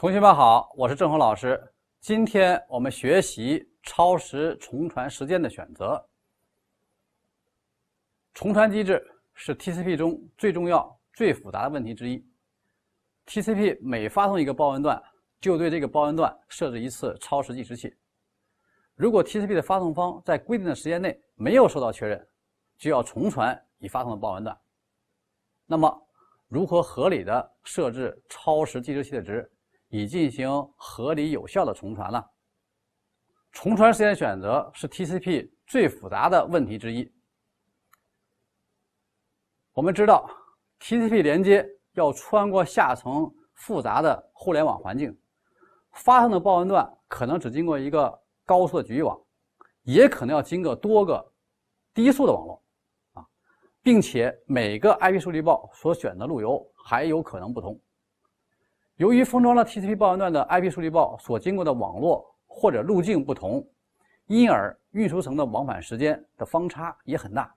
同学们好，我是郑红老师。今天我们学习超时重传时间的选择。重传机制是 TCP 中最重要、最复杂的问题之一。TCP 每发送一个报文段，就对这个报文段设置一次超时计时器。如果 TCP 的发送方在规定的时间内没有收到确认，就要重传已发送的报文段。那么，如何合理的设置超时计时器的值？已进行合理有效的重传了。重传时间选择是 TCP 最复杂的问题之一。我们知道，TCP 连接要穿过下层复杂的互联网环境，发送的报文段可能只经过一个高速的局域网，也可能要经过多个低速的网络啊，并且每个 IP 数据报所选的路由还有可能不同。由于封装了 TCP 报文段的 IP 数据报所经过的网络或者路径不同，因而运输层的往返时间的方差也很大，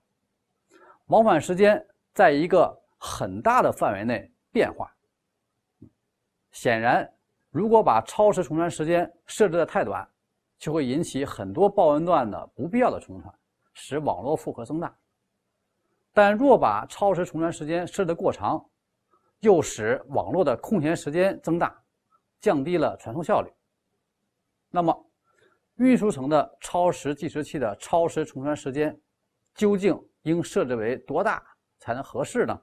往返时间在一个很大的范围内变化。显然，如果把超时重传时间设置的太短，就会引起很多报文段的不必要的重传，使网络负荷增大。但若把超时重传时间设的过长，就使网络的空闲时间增大，降低了传输效率。那么，运输层的超时计时器的超时重传时间究竟应设置为多大才能合适呢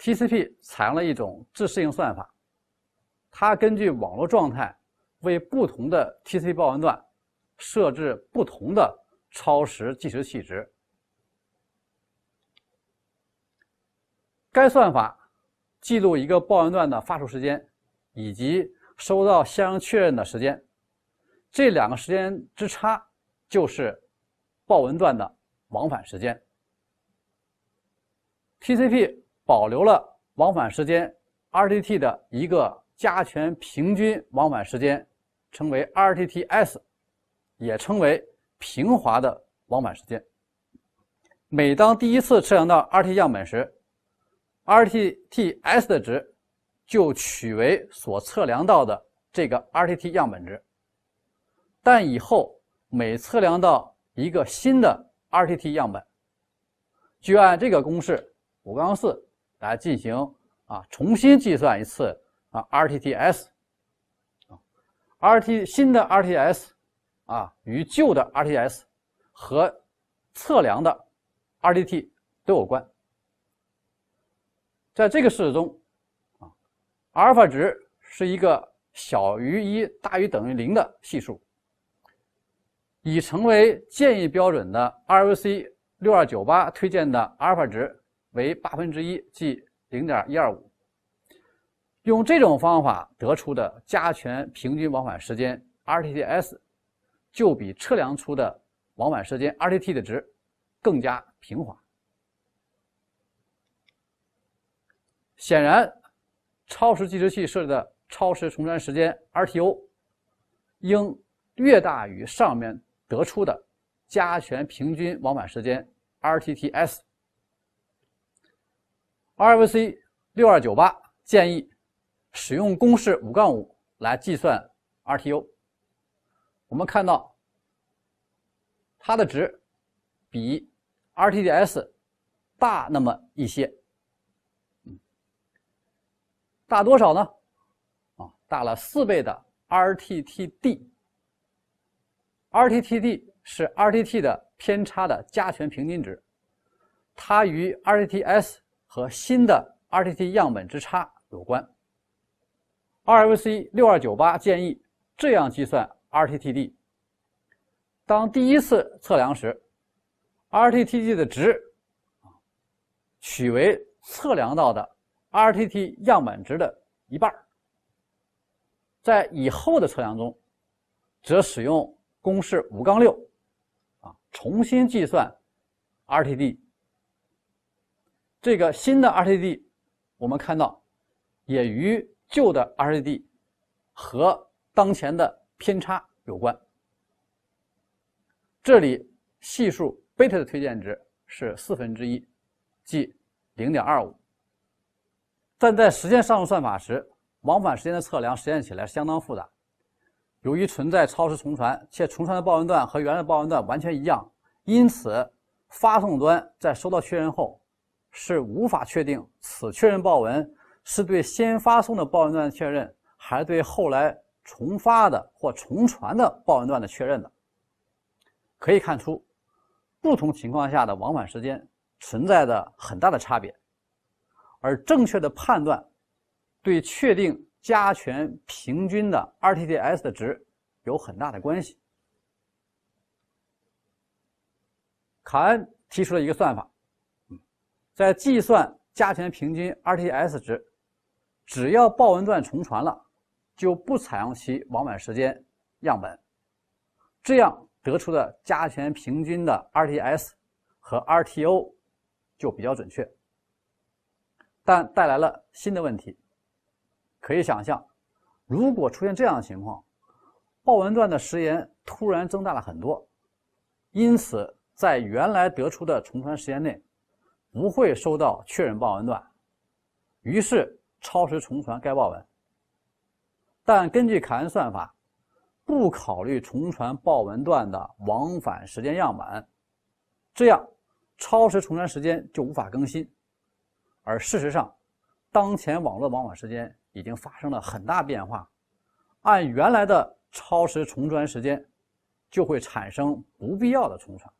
？TCP 采用了一种自适应算法，它根据网络状态为不同的 TCP 报文段设置不同的超时计时器值。该算法记录一个报文段的发出时间，以及收到相应确认的时间，这两个时间之差就是报文段的往返时间。TCP 保留了往返时间 RTT 的一个加权平均往返时间，称为 RTTS，也称为平滑的往返时间。每当第一次测量到 RT 样本时，R T T S 的值就取为所测量到的这个 R T T 样本值，但以后每测量到一个新的 R T T 样本，就按这个公式五杠四来进行啊重新计算一次啊 R T T S，R T 新的 R T S 啊与旧的 R T S 和测量的 R t T 都有关。在这个式子中，啊，阿尔法值是一个小于一大于等于零的系数。已成为建议标准的 r o c 6 2 9 8推荐的阿尔法值为八分之一，即零点一二五。用这种方法得出的加权平均往返时间 RTTS，就比测量出的往返时间 RTT 的值更加平滑。显然，超时计时器设置的超时重燃时间 RTO 应略大于上面得出的加权平均往返时间 RTTS。RFC 六二九八建议使用公式五杠五来计算 RTO。我们看到它的值比 RTTS 大那么一些。大多少呢？啊，大了四倍的 R T T D。R T T D 是 R T T 的偏差的加权平均值，它与 R T T S 和新的 R T T 样本之差有关。RFC 六二九八建议这样计算 R T T D。当第一次测量时，R T T D 的值啊取为测量到的。R T T 样本值的一半，在以后的测量中，则使用公式五杠六，啊，重新计算 R T D。这个新的 R T D，我们看到也与旧的 R T D 和当前的偏差有关。这里系数贝塔的推荐值是四分之一，即零点二五。但在实践上述算法时，往返时间的测量实验起来相当复杂。由于存在超时重传，且重传的报文段和原来的报文段完全一样，因此发送端在收到确认后，是无法确定此确认报文是对先发送的报文段确认，还是对后来重发的或重传的报文段的确认的。可以看出，不同情况下的往返时间存在的很大的差别。而正确的判断，对确定加权平均的 RTTS 的值有很大的关系。卡恩提出了一个算法，在计算加权平均 r t s 值，只要报文段重传了，就不采用其往返时间样本，这样得出的加权平均的 r t s 和 RTO 就比较准确。但带来了新的问题。可以想象，如果出现这样的情况，报文段的时延突然增大了很多，因此在原来得出的重传时间内，不会收到确认报文段，于是超时重传该报文。但根据凯恩算法，不考虑重传报文段的往返时间样本，这样超时重传时间就无法更新。而事实上，当前网络往返时间已经发生了很大变化，按原来的超时重传时间，就会产生不必要的重传。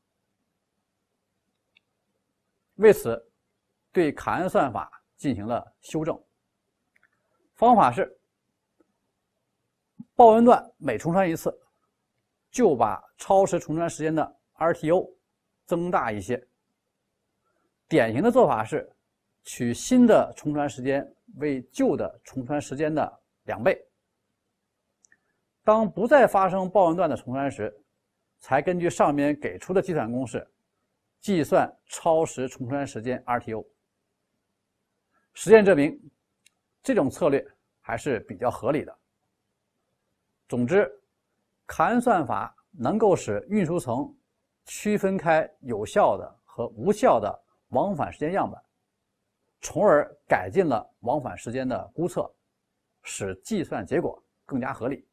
为此，对卡恩算法进行了修正。方法是：报恩段每重传一次，就把超时重传时间的 RTO 增大一些。典型的做法是。取新的重传时间为旧的重传时间的两倍。当不再发生报文段的重传时，才根据上面给出的计算公式计算超时重传时间 RTO。实验证明，这种策略还是比较合理的。总之，卡算法能够使运输层区分开有效的和无效的往返时间样本。从而改进了往返时间的估测，使计算结果更加合理。